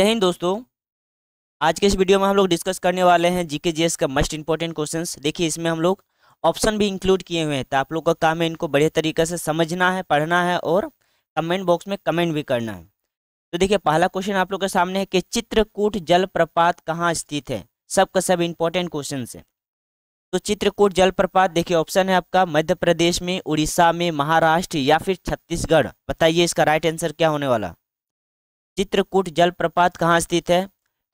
जय हिंद दोस्तों आज के इस वीडियो में हम लोग डिस्कस करने वाले हैं जीके जीएस का मस्ट इंपॉर्टेंट क्वेश्चंस देखिए इसमें हम लोग ऑप्शन भी इंक्लूड किए हुए हैं तो आप लोग का काम है इनको बढ़िया तरीके से समझना है पढ़ना है और कमेंट बॉक्स में कमेंट भी करना है तो देखिए पहला क्वेश्चन आप लोग के सामने है कि चित्रकूट जलप्रपात कहाँ स्थित है सब का सब इंपॉर्टेंट क्वेश्चन है तो चित्रकूट जलप्रपात देखिए ऑप्शन है आपका मध्य प्रदेश में उड़ीसा में महाराष्ट्र या फिर छत्तीसगढ़ बताइए इसका राइट आंसर क्या होने वाला चित्रकूट जलप्रपात कहाँ स्थित है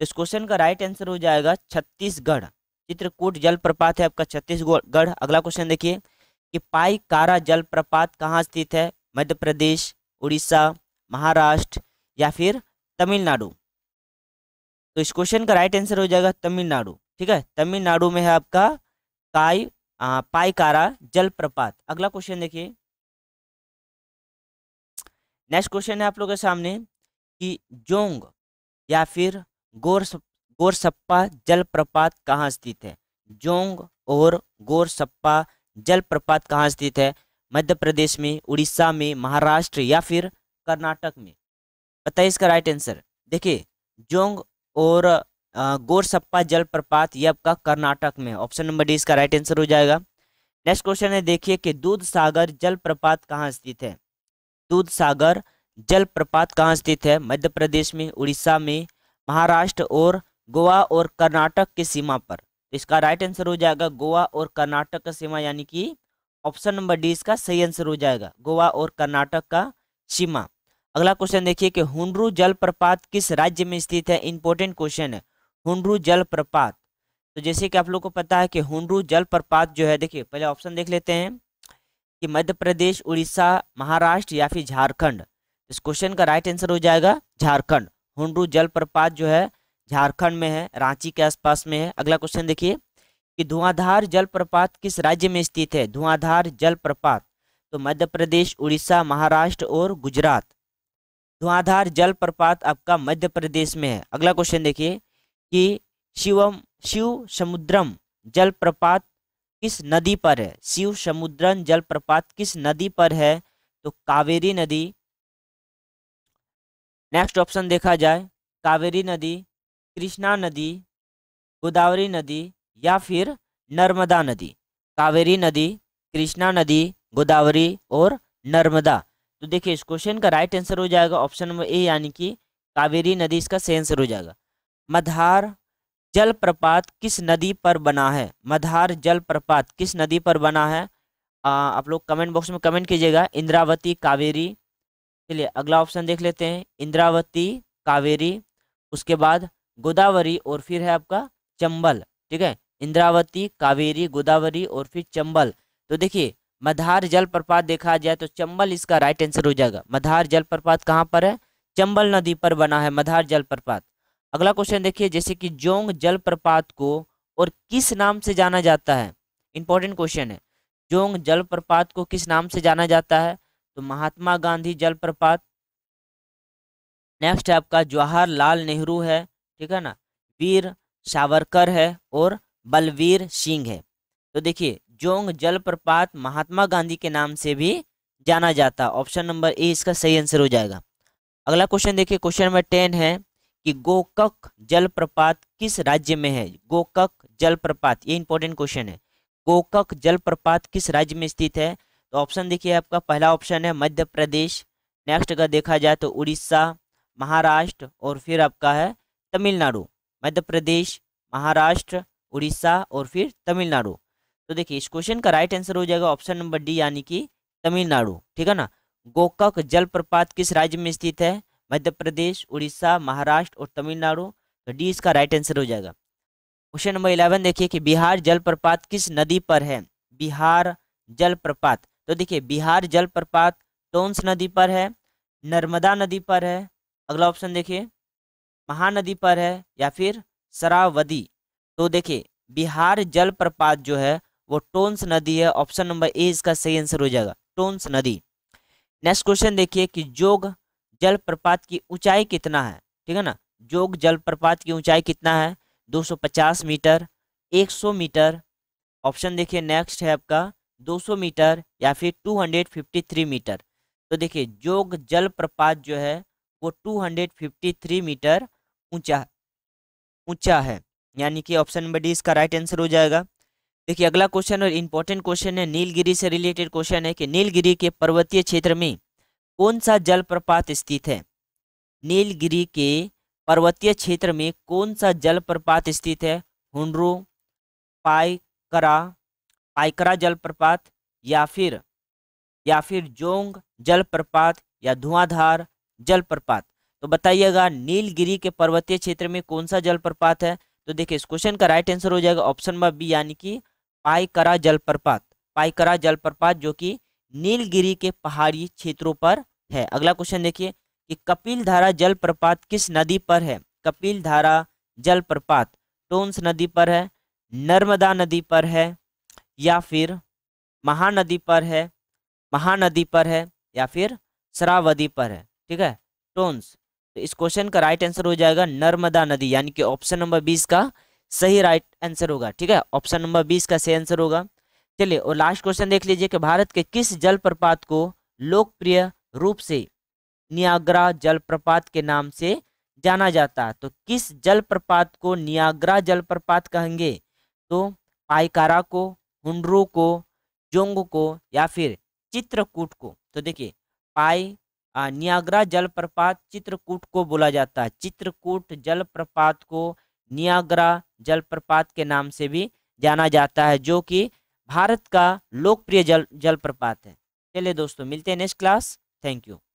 इस क्वेश्चन का राइट आंसर हो जाएगा छत्तीसगढ़ चित्रकूट जलप्रपात है आपका छत्तीसगढ़ अगला क्वेश्चन देखिए कि पाई कारा जलप्रपात कहाँ स्थित है मध्य प्रदेश उड़ीसा महाराष्ट्र या फिर तमिलनाडु तो इस क्वेश्चन का राइट आंसर हो जाएगा तमिलनाडु ठीक है तमिलनाडु में है आपका काई पाईकारा जलप्रपात अगला क्वेश्चन देखिए नेक्स्ट क्वेश्चन है आप लोगों के सामने कि जोंग या फिर गोरस गोरसप्पा जलप्रपात कहाँ स्थित है जोंग और गोरसप्पा जलप्रपात कहाँ स्थित है मध्य प्रदेश में उड़ीसा में महाराष्ट्र या फिर कर्नाटक में बताइए इसका राइट आंसर देखिए जोंग और गोरसप्पा जलप्रपात ये आपका कर्नाटक में ऑप्शन नंबर डी इसका राइट आंसर हो जाएगा नेक्स्ट क्वेश्चन है देखिए कि दूध सागर जलप्रपात कहाँ स्थित है दूध सागर जलप्रपात कहाँ स्थित है मध्य प्रदेश में उड़ीसा में महाराष्ट्र और गोवा और कर्नाटक की सीमा पर तो इसका राइट आंसर हो जाएगा गोवा और कर्नाटक का सीमा यानी कि ऑप्शन नंबर डी इसका सही आंसर हो जाएगा गोवा और कर्नाटक का सीमा अगला क्वेश्चन देखिए कि हुनरू जलप्रपात किस राज्य में स्थित है इंपॉर्टेंट क्वेश्चन है हुनरू जलप्रपात तो जैसे कि आप लोग को पता है कि हुनरू जलप्रपात जो है देखिए पहले ऑप्शन देख लेते हैं कि मध्य प्रदेश उड़ीसा महाराष्ट्र या फिर झारखंड इस क्वेश्चन का राइट आंसर हो जाएगा झारखंड हुंडरू जलप्रपात जो है झारखंड में है रांची के आसपास में है अगला क्वेश्चन देखिए कि धुआंधार जलप्रपात किस राज्य में स्थित है धुआंधार जलप्रपात तो मध्य प्रदेश उड़ीसा महाराष्ट्र और गुजरात धुआंधार जलप्रपात आपका मध्य प्रदेश में है अगला क्वेश्चन देखिए कि शिवम शिव समुद्रम जलप्रपात किस नदी पर है शिव समुद्रम जलप्रपात किस नदी पर है तो कावेरी नदी नेक्स्ट ऑप्शन देखा जाए कावेरी नदी कृष्णा नदी गोदावरी नदी या फिर नर्मदा नदी कावेरी नदी कृष्णा नदी गोदावरी और नर्मदा तो देखिए इस क्वेश्चन का राइट आंसर हो जाएगा ऑप्शन नंबर ए यानी कि कावेरी नदी इसका सही आंसर हो जाएगा मधार जलप्रपात किस नदी पर बना है मधार जलप्रपात किस नदी पर बना है आ, आप लोग कमेंट बॉक्स में कमेंट कीजिएगा इंद्रावती कावेरी चलिए अगला ऑप्शन देख लेते हैं इंद्रावती कावेरी उसके बाद गोदावरी और फिर है आपका चंबल ठीक है इंद्रावती कावेरी गोदावरी और फिर चंबल तो देखिए मधार जलप्रपात देखा जाए तो चंबल इसका राइट आंसर हो जाएगा मधार जलप्रपात कहाँ पर है चंबल नदी पर बना है मधार जलप्रपात अगला क्वेश्चन देखिए जैसे कि जोंग जलप्रपात को और किस नाम से जाना जाता है इंपॉर्टेंट क्वेश्चन है जोंग जलप्रपात को किस नाम से जाना जाता है तो महात्मा गांधी जलप्रपात नेक्स्ट है आपका जवाहरलाल नेहरू है ठीक है ना वीर सावरकर है और बलवीर सिंह है तो देखिए जोंग जलप्रपात महात्मा गांधी के नाम से भी जाना जाता ऑप्शन नंबर ए इसका सही आंसर हो जाएगा अगला क्वेश्चन देखिए क्वेश्चन नंबर टेन है कि गोकक जलप्रपात किस राज्य में है गोकक जलप्रपात ये इंपॉर्टेंट क्वेश्चन है गोकक जलप्रपात किस राज्य में स्थित है तो ऑप्शन देखिए आपका पहला ऑप्शन है मध्य प्रदेश नेक्स्ट अगर देखा जाए तो उड़ीसा महाराष्ट्र और फिर आपका है तमिलनाडु मध्य प्रदेश महाराष्ट्र उड़ीसा और फिर तमिलनाडु तो देखिए इस क्वेश्चन का राइट आंसर हो जाएगा ऑप्शन नंबर डी यानी कि तमिलनाडु ठीक है ना गोकक जलप्रपात किस राज्य में स्थित है मध्य प्रदेश उड़ीसा महाराष्ट्र और तमिलनाडु तो डी इसका राइट आंसर हो जाएगा क्वेश्चन नंबर इलेवन देखिए कि बिहार जलप्रपात किस नदी पर है बिहार जलप्रपात तो देखिए बिहार जल प्रपात टोन्स नदी पर है नर्मदा नदी पर है अगला ऑप्शन देखिए महानदी पर है या फिर सरावदी तो देखिए बिहार जल प्रपात जो है वो टोन्स नदी है ऑप्शन नंबर ए इसका सही आंसर हो जाएगा टोन्स नदी नेक्स्ट क्वेश्चन देखिए कि जोग जलप्रपात की ऊंचाई कितना है ठीक है ना जोग जलप्रपात की ऊंचाई कितना है 250 मीटर 100 मीटर ऑप्शन देखिए नेक्स्ट है आपका 200 मीटर या फिर 253 मीटर तो देखिए जोग जलप्रपात जो है वो 253 मीटर ऊंचा ऊंचा है यानी कि ऑप्शन नंबर डी इसका राइट आंसर हो जाएगा देखिए अगला क्वेश्चन और इम्पोर्टेंट क्वेश्चन है नीलगिरी से रिलेटेड क्वेश्चन है कि नीलगिरी के पर्वतीय क्षेत्र में कौन सा जलप्रपात स्थित है नीलगिरी के पर्वतीय क्षेत्र में कौन सा जलप्रपात स्थित है हुनरू पाई करा पाइकरा जलप्रपात या फिर या फिर जोंग जलप्रपात या धुआंधार जलप्रपात तो बताइएगा नीलगिरी के पर्वतीय क्षेत्र में कौन सा जलप्रपात है तो देखिए इस क्वेश्चन का राइट आंसर हो जाएगा ऑप्शन नंबर बी यानी कि पाइकरा जलप्रपात पाइकरा जलप्रपात जो कि नीलगिरी के पहाड़ी क्षेत्रों पर है अगला क्वेश्चन देखिए कि कपिल धारा जलप्रपात किस नदी पर है कपिल धारा जलप्रपात टोंस नदी पर है नर्मदा नदी पर है या फिर महानदी पर है महानदी पर है या फिर शरावदी पर है ठीक है टोन्स तो इस क्वेश्चन का राइट आंसर हो जाएगा नर्मदा नदी यानी कि ऑप्शन नंबर बीस का सही राइट आंसर होगा ठीक है ऑप्शन नंबर बीस का सही आंसर होगा चलिए और लास्ट क्वेश्चन देख लीजिए कि भारत के किस जलप्रपात को लोकप्रिय रूप से नियाग्रा जलप्रपात के नाम से जाना जाता है तो किस जलप्रपात को नियाग्रा जलप्रपात कहेंगे तो पाइकारा को हुनरू को जोंग को या फिर चित्रकूट को तो देखिए पाई नियाग्रा जलप्रपात चित्रकूट को बोला जाता है चित्रकूट जलप्रपात को नियाग्रा जलप्रपात के नाम से भी जाना जाता है जो कि भारत का लोकप्रिय जल जलप्रपात है चलिए दोस्तों मिलते हैं नेक्स्ट क्लास थैंक यू